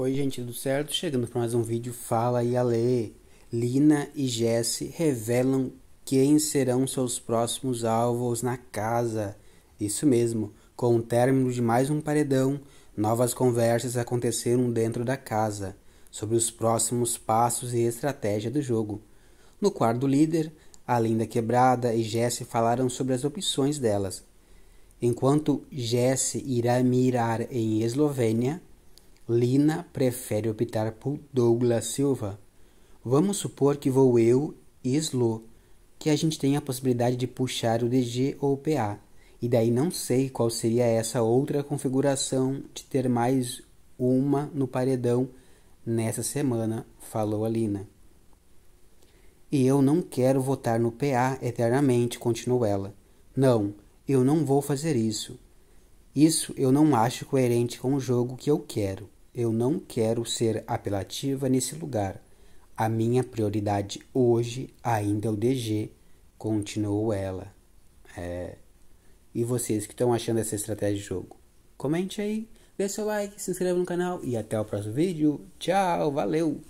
Oi, gente, tudo certo? Chegando para mais um vídeo Fala e Ale. Lina e Jesse revelam quem serão seus próximos alvos na casa. Isso mesmo, com o término de mais um paredão, novas conversas aconteceram dentro da casa sobre os próximos passos e estratégia do jogo. No quarto líder, a Linda Quebrada e Jesse falaram sobre as opções delas. Enquanto Jesse irá mirar em Eslovênia, Lina prefere optar por Douglas Silva. Vamos supor que vou eu e Slow, que a gente tem a possibilidade de puxar o DG ou o PA. E daí não sei qual seria essa outra configuração de ter mais uma no paredão nessa semana, falou a Lina. E eu não quero votar no PA eternamente, continuou ela. Não, eu não vou fazer isso. Isso eu não acho coerente com o jogo que eu quero. Eu não quero ser apelativa nesse lugar. A minha prioridade hoje ainda é o DG, continuou ela. É. E vocês que estão achando essa estratégia de jogo? Comente aí, dê seu like, se inscreva no canal e até o próximo vídeo. Tchau, valeu!